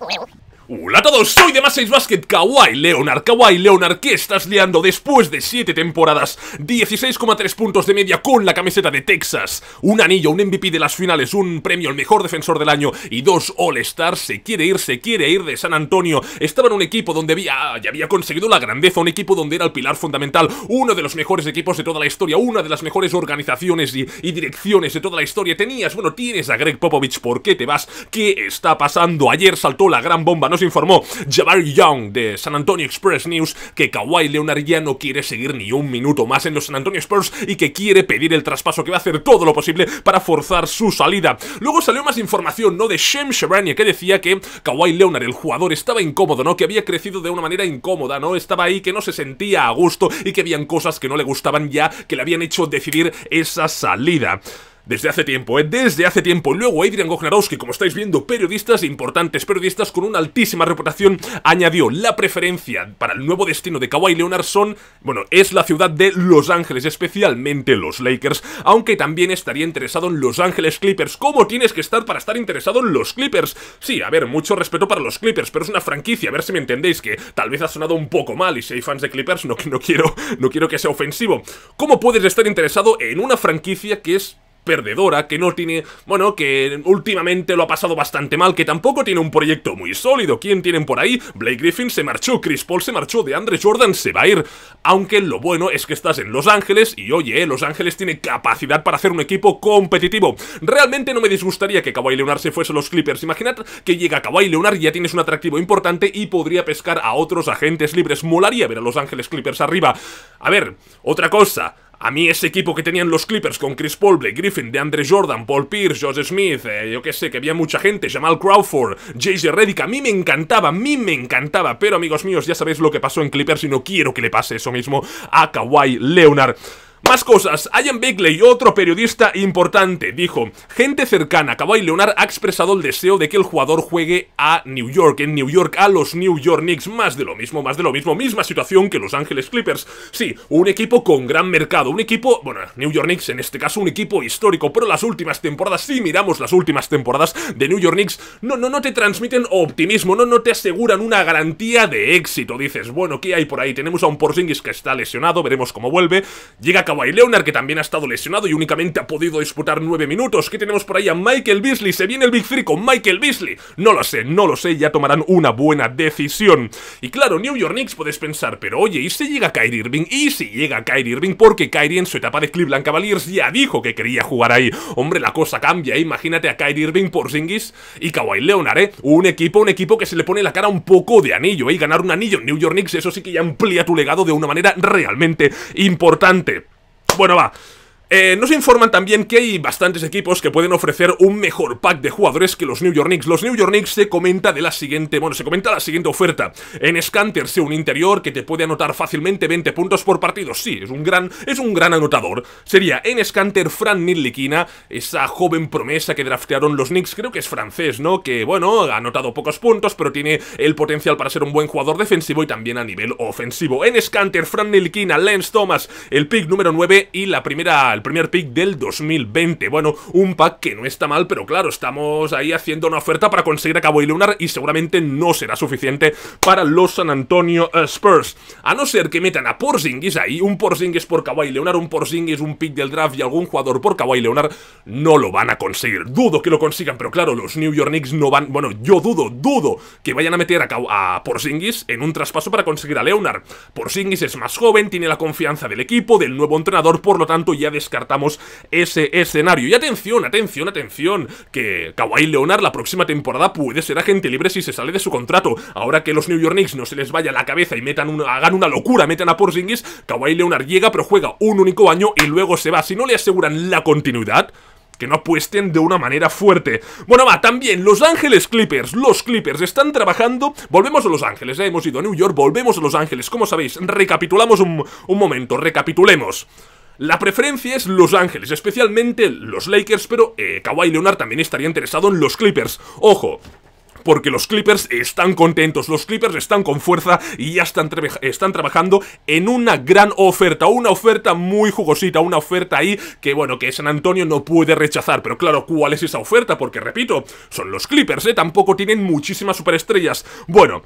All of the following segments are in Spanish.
Well. Hola a todos, soy de Más 6 Basket Kawaii Leonard. Kawaii Leonard, ¿qué estás liando después de 7 temporadas? 16,3 puntos de media con la camiseta de Texas. Un anillo, un MVP de las finales, un premio al mejor defensor del año y dos All-Stars. Se quiere ir, se quiere ir de San Antonio. Estaba en un equipo donde había, ya había conseguido la grandeza, un equipo donde era el pilar fundamental, uno de los mejores equipos de toda la historia, una de las mejores organizaciones y, y direcciones de toda la historia. Tenías, bueno, tienes a Greg Popovich, ¿por qué te vas? ¿Qué está pasando? Ayer saltó la gran bomba, no informó Jabari Young de San Antonio Express News que Kawhi Leonard ya no quiere seguir ni un minuto más en los San Antonio Spurs y que quiere pedir el traspaso, que va a hacer todo lo posible para forzar su salida. Luego salió más información, ¿no? De Shem Sharania que decía que Kawhi Leonard, el jugador, estaba incómodo, ¿no? Que había crecido de una manera incómoda, ¿no? Estaba ahí, que no se sentía a gusto y que habían cosas que no le gustaban ya, que le habían hecho decidir esa salida desde hace tiempo, ¿eh? desde hace tiempo. Luego Adrian Gognarowski, como estáis viendo, periodistas importantes, periodistas con una altísima reputación, añadió la preferencia para el nuevo destino de Kawhi Leonard son, bueno, es la ciudad de Los Ángeles, especialmente los Lakers, aunque también estaría interesado en Los Ángeles Clippers. ¿Cómo tienes que estar para estar interesado en los Clippers? Sí, a ver, mucho respeto para los Clippers, pero es una franquicia, a ver si me entendéis, que tal vez ha sonado un poco mal y si hay fans de Clippers no, quiero, no quiero que sea ofensivo. ¿Cómo puedes estar interesado en una franquicia que es perdedora, que no tiene, bueno, que últimamente lo ha pasado bastante mal, que tampoco tiene un proyecto muy sólido. ¿Quién tienen por ahí? Blake Griffin se marchó, Chris Paul se marchó, de Andre Jordan se va a ir. Aunque lo bueno es que estás en Los Ángeles y oye, eh, Los Ángeles tiene capacidad para hacer un equipo competitivo. Realmente no me disgustaría que Kawhi Leonard se fuese a los Clippers. Imaginad que llega Kawhi Leonard y ya tienes un atractivo importante y podría pescar a otros agentes libres. Molaría ver a Los Ángeles Clippers arriba. A ver, otra cosa. A mí ese equipo que tenían los Clippers con Chris Paul, Blake Griffin, DeAndre Jordan, Paul Pierce, Josh Smith, eh, yo qué sé, que había mucha gente, Jamal Crawford, JJ Redick, a mí me encantaba, a mí me encantaba, pero amigos míos, ya sabéis lo que pasó en Clippers y no quiero que le pase eso mismo a Kawhi Leonard. Más cosas, Ian Bigley, otro periodista importante, dijo, gente cercana, y Leonard ha expresado el deseo de que el jugador juegue a New York, en New York, a los New York Knicks, más de lo mismo, más de lo mismo, misma situación que Los Ángeles Clippers. Sí, un equipo con gran mercado, un equipo, bueno, New York Knicks en este caso, un equipo histórico, pero las últimas temporadas, si miramos las últimas temporadas de New York Knicks, no, no, no te transmiten optimismo, no, no te aseguran una garantía de éxito, dices, bueno, ¿qué hay por ahí? Tenemos a un Porzingis que está lesionado, veremos cómo vuelve, llega Kawhi Leonard, que también ha estado lesionado y únicamente ha podido disputar 9 minutos. ¿Qué tenemos por ahí a Michael Beasley? ¿Se viene el Big Three con Michael Beasley? No lo sé, no lo sé, ya tomarán una buena decisión. Y claro, New York Knicks puedes pensar, pero oye, ¿y si llega Kyrie Irving? ¿Y si llega Kyrie Irving? Porque Kyrie en su etapa de Cleveland Cavaliers ya dijo que quería jugar ahí. Hombre, la cosa cambia, ¿eh? imagínate a Kyrie Irving por Zingis y Kawhi Leonard, ¿eh? Un equipo, un equipo que se le pone la cara un poco de anillo, ¿eh? Y ganar un anillo en New York Knicks, eso sí que ya amplía tu legado de una manera realmente importante. Bueno, va. Eh, nos informan también que hay bastantes equipos que pueden ofrecer un mejor pack de jugadores que los New York Knicks. Los New York Knicks se comenta de la siguiente, bueno, se comenta la siguiente oferta. En sea un interior que te puede anotar fácilmente 20 puntos por partido. Sí, es un gran, es un gran anotador. Sería en Scanter Fran Nilikina, esa joven promesa que draftearon los Knicks, creo que es francés, ¿no? Que, bueno, ha anotado pocos puntos, pero tiene el potencial para ser un buen jugador defensivo y también a nivel ofensivo. En Scanter, Fran nilikina, Lance Thomas, el pick número 9 y la primera el primer pick del 2020. Bueno, un pack que no está mal, pero claro, estamos ahí haciendo una oferta para conseguir a Kawhi Leonard y seguramente no será suficiente para los San Antonio Spurs. A no ser que metan a Porzingis ahí, un Porzingis por Kawhi Leonard, un Porzingis, un pick del draft y algún jugador por Kawhi Leonard, no lo van a conseguir. Dudo que lo consigan, pero claro, los New York Knicks no van... Bueno, yo dudo, dudo que vayan a meter a, a Porzingis en un traspaso para conseguir a Leonard. Porzingis es más joven, tiene la confianza del equipo, del nuevo entrenador, por lo tanto ya des descartamos ese escenario. Y atención, atención, atención, que Kawhi Leonard la próxima temporada puede ser agente libre si se sale de su contrato. Ahora que los New York Knicks no se les vaya la cabeza y metan hagan una locura, metan a Porzingis, Kawhi Leonard llega pero juega un único año y luego se va. Si no le aseguran la continuidad, que no apuesten de una manera fuerte. Bueno, va, también Los Ángeles Clippers. Los Clippers están trabajando. Volvemos a Los Ángeles, ya hemos ido a New York, volvemos a Los Ángeles. Como sabéis, recapitulamos un, un momento, recapitulemos. La preferencia es Los Ángeles, especialmente los Lakers, pero eh, Kawhi Leonard también estaría interesado en los Clippers. Ojo, porque los Clippers están contentos, los Clippers están con fuerza y ya están, están, trabajando en una gran oferta, una oferta muy jugosita, una oferta ahí que, bueno, que San Antonio no puede rechazar, pero claro, ¿cuál es esa oferta? Porque, repito, son los Clippers, ¿eh? Tampoco tienen muchísimas superestrellas. Bueno...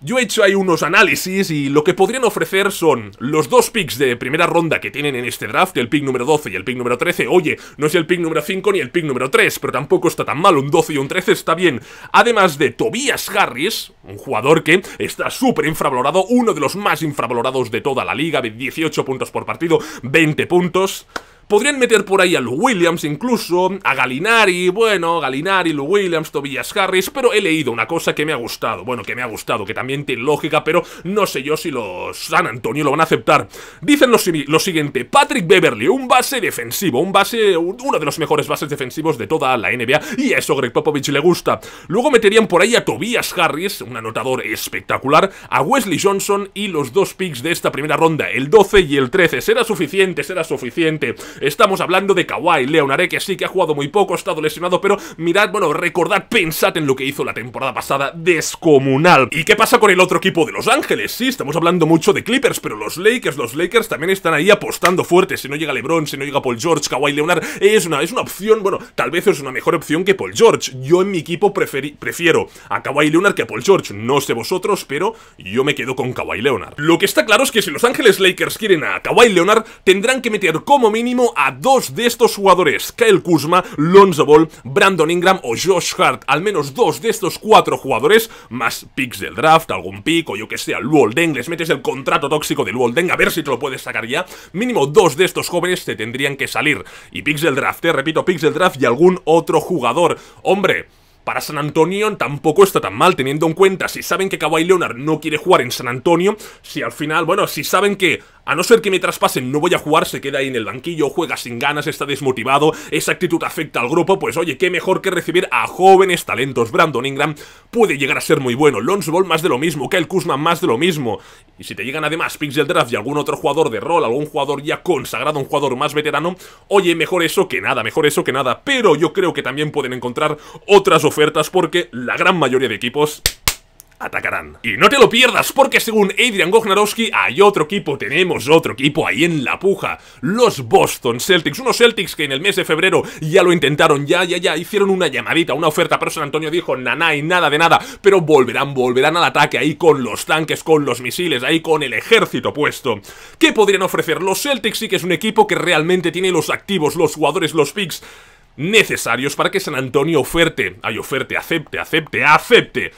Yo he hecho ahí unos análisis y lo que podrían ofrecer son los dos picks de primera ronda que tienen en este draft, el pick número 12 y el pick número 13. Oye, no es el pick número 5 ni el pick número 3, pero tampoco está tan mal, un 12 y un 13 está bien. Además de Tobias Harris, un jugador que está súper infravalorado, uno de los más infravalorados de toda la liga, 18 puntos por partido, 20 puntos... Podrían meter por ahí a Lou Williams incluso, a Galinari, bueno, Galinari, Lou Williams, Tobias Harris, pero he leído una cosa que me ha gustado, bueno, que me ha gustado, que también tiene lógica, pero no sé yo si los San Antonio lo van a aceptar. Dicen lo, lo siguiente, Patrick Beverly, un base defensivo, un base, uno de los mejores bases defensivos de toda la NBA, y a eso Greg Popovich le gusta. Luego meterían por ahí a Tobias Harris, un anotador espectacular, a Wesley Johnson y los dos picks de esta primera ronda, el 12 y el 13. Será suficiente, será suficiente. Estamos hablando de Kawhi Leonard eh, que sí que ha jugado muy poco, ha estado lesionado, pero mirad, bueno, recordad, pensad en lo que hizo la temporada pasada, descomunal. ¿Y qué pasa con el otro equipo de Los Ángeles? Sí, estamos hablando mucho de Clippers, pero los Lakers, los Lakers también están ahí apostando fuerte. Si no llega LeBron, si no llega Paul George, Kawhi Leonard, es una, es una opción, bueno, tal vez es una mejor opción que Paul George. Yo en mi equipo prefiero a Kawhi Leonard que a Paul George. No sé vosotros, pero yo me quedo con Kawhi Leonard. Lo que está claro es que si Los Ángeles Lakers quieren a Kawhi Leonard, tendrán que meter como mínimo a dos de estos jugadores, Kyle Kuzma, Lonzo Ball, Brandon Ingram o Josh Hart, al menos dos de estos cuatro jugadores, más picks del draft, algún pick o yo que sea, Deng les metes el contrato tóxico de Deng a ver si te lo puedes sacar ya, mínimo dos de estos jóvenes te tendrían que salir, y Pixel draft, te repito, Pixel draft y algún otro jugador, hombre para San Antonio tampoco está tan mal, teniendo en cuenta si saben que Kawhi Leonard no quiere jugar en San Antonio, si al final, bueno, si saben que a no ser que me traspasen no voy a jugar, se queda ahí en el banquillo, juega sin ganas, está desmotivado, esa actitud afecta al grupo, pues oye, qué mejor que recibir a jóvenes talentos. Brandon Ingram puede llegar a ser muy bueno, Lonzo Ball más de lo mismo, Kyle Kuzma más de lo mismo. Y si te llegan además Pixel del draft y algún otro jugador de rol, algún jugador ya consagrado, un jugador más veterano, oye, mejor eso que nada, mejor eso que nada. Pero yo creo que también pueden encontrar otras ofertas porque la gran mayoría de equipos atacarán. Y no te lo pierdas porque según Adrian Gognarowski hay otro equipo, tenemos otro equipo ahí en la puja, los Boston Celtics, unos Celtics que en el mes de febrero ya lo intentaron, ya, ya, ya, hicieron una llamadita, una oferta, pero San Antonio dijo nada y nada de nada, pero volverán, volverán al ataque ahí con los tanques, con los misiles, ahí con el ejército puesto. ¿Qué podrían ofrecer? Los Celtics sí que es un equipo que realmente tiene los activos, los jugadores, los picks, necesarios para que San Antonio oferte. hay oferte, acepte, acepte, acepte.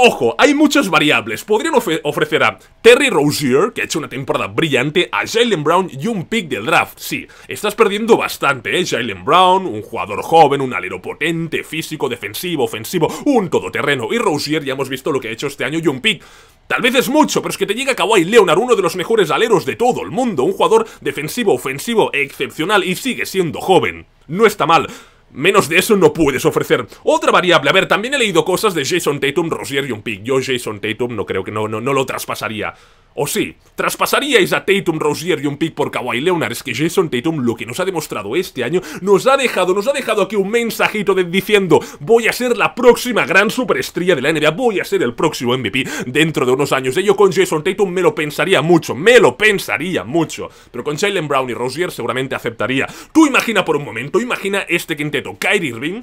Ojo, hay muchas variables. Podrían ofrecer a Terry Rozier, que ha hecho una temporada brillante, a Jalen Brown y un pick del draft. Sí, estás perdiendo bastante, ¿eh? Jalen Brown, un jugador joven, un alero potente, físico, defensivo, ofensivo, un todoterreno. Y Rozier ya hemos visto lo que ha hecho este año y un pick. Tal vez es mucho, pero es que te llega Kawhi Leonard, uno de los mejores aleros de todo el mundo, un jugador defensivo, ofensivo, excepcional y sigue siendo joven. No está mal. Menos de eso no puedes ofrecer. Otra variable, a ver, también he leído cosas de Jason Tatum, Rosier y un pick. Yo Jason Tatum no creo que no, no, no lo traspasaría. O sí, traspasaríais a Tatum, Rozier y un pick por Kawhi Leonard. Es que Jason Tatum, lo que nos ha demostrado este año, nos ha dejado, nos ha dejado aquí un mensajito diciendo voy a ser la próxima gran superestrella de la NBA, voy a ser el próximo MVP dentro de unos años. Ello con Jason Tatum me lo pensaría mucho, me lo pensaría mucho. Pero con Jalen Brown y Rozier seguramente aceptaría. Tú imagina por un momento, imagina este quinteto. Kyrie Irving,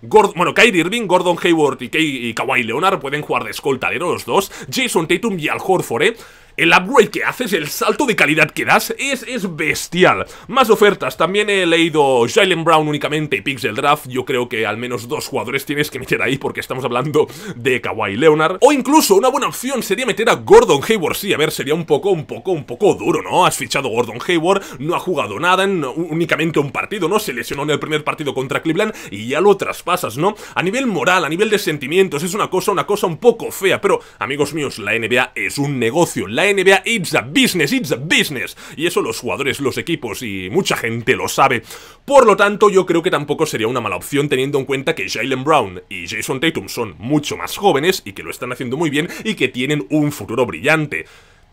Gordon, bueno, Kyrie Irving, Gordon Hayward y, Kawhi Leonard pueden jugar de escolta de los dos. Jason Tatum y Al Horford, ¿eh? el upgrade que haces, el salto de calidad que das es, es bestial. Más ofertas, también he leído Jalen Brown únicamente y Pixel Draft, yo creo que al menos dos jugadores tienes que meter ahí porque estamos hablando de Kawhi Leonard. O incluso una buena opción sería meter a Gordon Hayward, sí, a ver, sería un poco, un poco, un poco duro, ¿no? Has fichado Gordon Hayward, no ha jugado nada, únicamente un partido, ¿no? Se lesionó en el primer partido contra Cleveland y ya lo traspasas, ¿no? A nivel moral, a nivel de sentimientos, es una cosa, una cosa un poco fea, pero amigos míos, la NBA es un negocio, NBA, it's a business, it's a business. Y eso los jugadores, los equipos y mucha gente lo sabe. Por lo tanto, yo creo que tampoco sería una mala opción teniendo en cuenta que Jalen Brown y Jason Tatum son mucho más jóvenes y que lo están haciendo muy bien y que tienen un futuro brillante.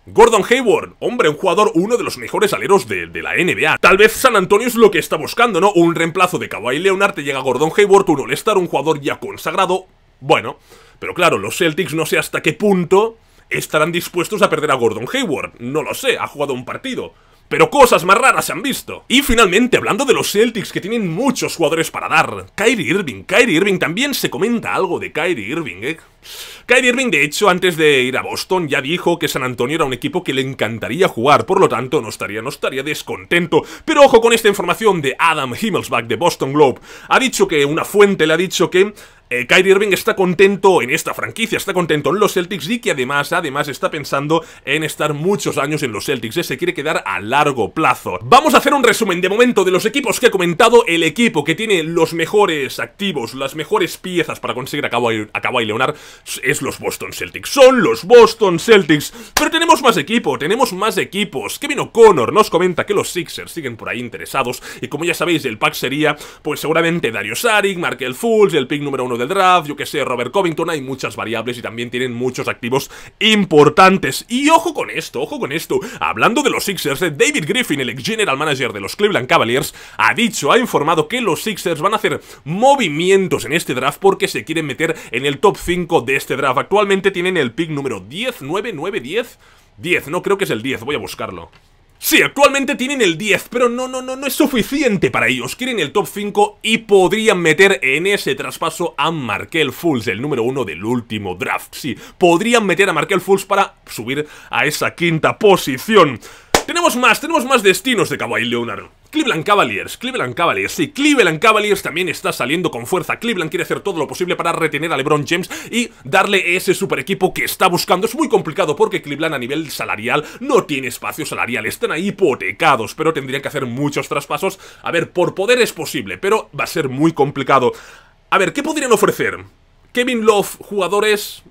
Gordon Hayward, hombre, un jugador, uno de los mejores aleros de, la NBA. Tal vez San Antonio es lo que está buscando, ¿no? Un reemplazo de Kawhi Leonard, te llega Gordon Hayward, un all un jugador ya consagrado. Bueno, pero claro, los Celtics no sé hasta qué punto estarán dispuestos a perder a Gordon Hayward. No lo sé, ha jugado un partido. Pero cosas más raras se han visto. Y finalmente, hablando de los Celtics que tienen muchos jugadores para dar. Kyrie Irving, Kyrie Irving, también se comenta algo de Kyrie Irving, ¿eh? Kyrie Irving, de hecho, antes de ir a Boston, ya dijo que San Antonio era un equipo que le encantaría jugar, por lo tanto, no estaría, no estaría descontento. Pero ojo con esta información de Adam Himmelsbach de Boston Globe. Ha dicho que una fuente le ha dicho que eh, Kyrie Irving está contento en esta franquicia, está contento en los Celtics y que además, además está pensando en estar muchos años en los Celtics, se quiere quedar a largo plazo. Vamos a hacer un resumen de momento de los equipos que ha comentado, el equipo que tiene los mejores activos, las mejores piezas para conseguir a Kawhi, a Kawhi Leonard es los Boston Celtics, son los Boston Celtics. Pero tenemos más equipo, tenemos más equipos. Kevin O'Connor nos comenta que los Sixers siguen por ahí interesados y como ya sabéis el pack sería pues seguramente Dario Saric, Markel Fultz, el pick número uno del draft, yo que sé, Robert Covington, hay muchas variables y también tienen muchos activos importantes. Y ojo con esto, ojo con esto, hablando de los Sixers, David Griffin, el ex general manager de los Cleveland Cavaliers, ha dicho, ha informado que los Sixers van a hacer movimientos en este draft porque se quieren meter en el top 5 de este draft. Actualmente tienen el pick número 10, 9, 9, 10. 10, no, creo que es el 10, voy a buscarlo. Sí, actualmente tienen el 10, pero no, no, no, no es suficiente para ellos. Quieren el top 5 y podrían meter en ese traspaso a Markel Fools el número 1 del último draft. Sí, podrían meter a Markel Fools para subir a esa quinta posición. Tenemos más, tenemos más destinos de Kawhi Leonard Cleveland Cavaliers, Cleveland Cavaliers, sí, Cleveland Cavaliers también está saliendo con fuerza. Cleveland quiere hacer todo lo posible para retener a LeBron James y darle ese super equipo que está buscando. Es muy complicado porque Cleveland a nivel salarial no tiene espacio salarial, están ahí hipotecados, pero tendrían que hacer muchos traspasos. A ver, por poder es posible, pero va a ser muy complicado. A ver, ¿qué podrían ofrecer? Kevin Love, jugadores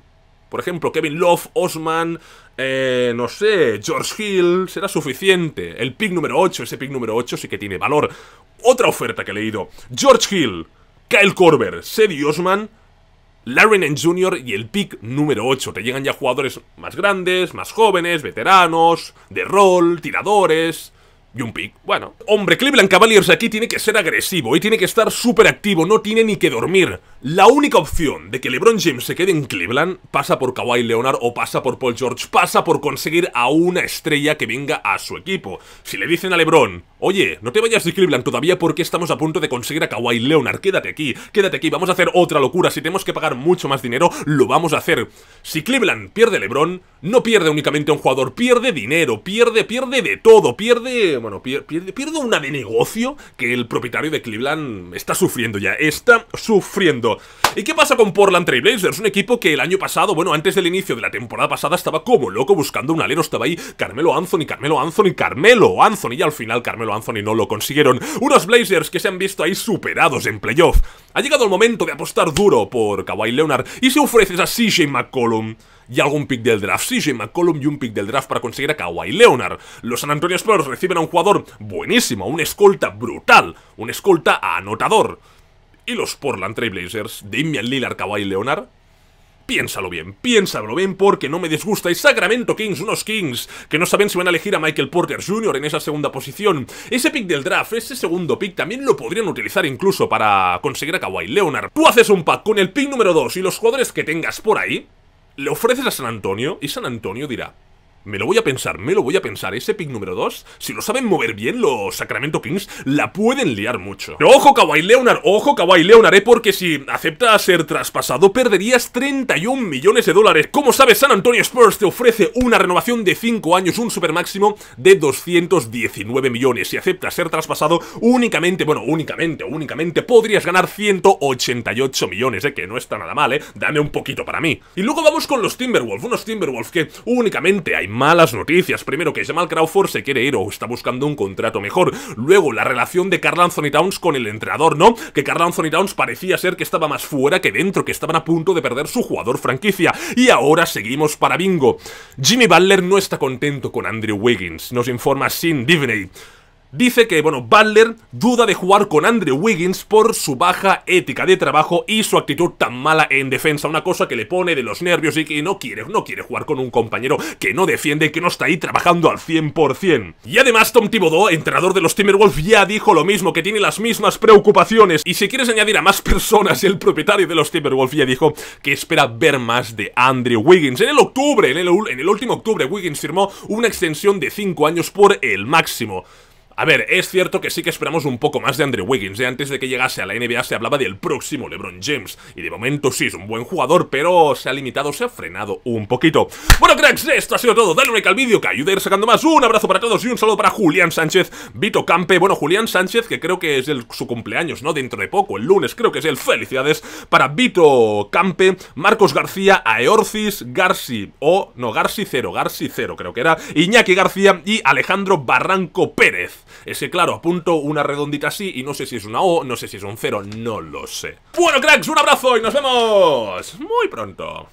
por ejemplo, Kevin Love, Osman, eh, no sé, George Hill, será suficiente. El pick número 8, ese pick número 8 sí que tiene valor. Otra oferta que he leído, George Hill, Kyle Corber, Seddy Osman, Larry en Jr. y el pick número 8. Te llegan ya jugadores más grandes, más jóvenes, veteranos, de rol, tiradores y un pick. Bueno, hombre, Cleveland Cavaliers aquí tiene que ser agresivo y tiene que estar súper activo, no tiene ni que dormir. La única opción de que LeBron James se quede en Cleveland pasa por Kawhi Leonard o pasa por Paul George, pasa por conseguir a una estrella que venga a su equipo. Si le dicen a LeBron, Oye, no te vayas de Cleveland todavía porque estamos a punto de conseguir a Kawhi Leonard. Quédate aquí, quédate aquí, vamos a hacer otra locura. Si tenemos que pagar mucho más dinero, lo vamos a hacer. Si Cleveland pierde LeBron, no pierde únicamente a un jugador, pierde dinero, pierde, pierde de todo, pierde, bueno, pierde, pierde una de negocio que el propietario de Cleveland está sufriendo ya, está sufriendo. ¿Y qué pasa con Portland Trailblazers? Un equipo que el año pasado, bueno, antes del inicio de la temporada pasada estaba como loco buscando un alero, estaba ahí Carmelo Anthony, Carmelo Anthony, Carmelo Anthony y al final Carmelo Anthony no lo consiguieron. Unos Blazers que se han visto ahí superados en playoff. Ha llegado el momento de apostar duro por Kawhi Leonard y se ofreces a CJ McCollum y algún pick del draft. CJ McCollum y un pick del draft para conseguir a Kawhi Leonard. Los San Antonio Spurs reciben a un jugador buenísimo, un escolta brutal, un escolta anotador. Y los Portland Trailblazers, Damian Lillard, Kawhi Leonard, Piénsalo bien, piénsalo bien porque no me y Sacramento Kings, unos Kings que no saben si van a elegir a Michael Porter Jr. en esa segunda posición. Ese pick del draft, ese segundo pick, también lo podrían utilizar incluso para conseguir a Kawhi Leonard. Tú haces un pack con el pick número 2 y los jugadores que tengas por ahí, le ofreces a San Antonio y San Antonio dirá, me lo voy a pensar, me lo voy a pensar. Ese pick número 2, si lo saben mover bien los Sacramento Kings, la pueden liar mucho. Pero ojo, Kawhi Leonard, ojo, Kawhi Leonard, eh, porque si acepta ser traspasado, perderías 31 millones de dólares. Como sabes, San Antonio Spurs te ofrece una renovación de 5 años, un super máximo de 219 millones. Si aceptas ser traspasado, únicamente, bueno, únicamente, únicamente, podrías ganar 188 millones, eh, que no está nada mal, eh. Dame un poquito para mí. Y luego vamos con los Timberwolves, unos Timberwolves que únicamente hay malas noticias. Primero que Jamal Crawford se quiere ir o está buscando un contrato mejor. Luego, la relación de Carl Anthony Towns con el entrenador, ¿no? Que Carl Anthony Towns parecía ser que estaba más fuera que dentro, que estaban a punto de perder su jugador franquicia. Y ahora seguimos para bingo. Jimmy Butler no está contento con Andrew Wiggins, nos informa Sin Divney. Dice que, bueno, Butler duda de jugar con Andrew Wiggins por su baja ética de trabajo y su actitud tan mala en defensa. Una cosa que le pone de los nervios y que no quiere, no quiere jugar con un compañero que no defiende, que no está ahí trabajando al 100%. Y además Tom Thibodeau, entrenador de los Timberwolves, ya dijo lo mismo, que tiene las mismas preocupaciones. Y si quieres añadir a más personas, el propietario de los Timberwolves ya dijo que espera ver más de Andrew Wiggins. En el octubre, en el, en el último octubre, Wiggins firmó una extensión de 5 años por el máximo. A ver, es cierto que sí que esperamos un poco más de Andrew Wiggins. Antes de que llegase a la NBA se hablaba del próximo LeBron James. Y de momento sí es un buen jugador, pero se ha limitado, se ha frenado un poquito. Bueno, cracks, esto ha sido todo. Dale un like al vídeo que ayude a ir sacando más. Un abrazo para todos y un saludo para Julián Sánchez, Vito Campe. Bueno, Julián Sánchez, que creo que es el, su cumpleaños, ¿no? Dentro de poco, el lunes, creo que es el. Felicidades para Vito Campe, Marcos García, Aeorcis, Garci, o no, Garci Cero, Garci Cero creo que era, Iñaki García y Alejandro Barranco Pérez. Es que claro, apunto una redondita así y no sé si es una O, no sé si es un cero, no lo sé. Bueno cracks, un abrazo y nos vemos muy pronto.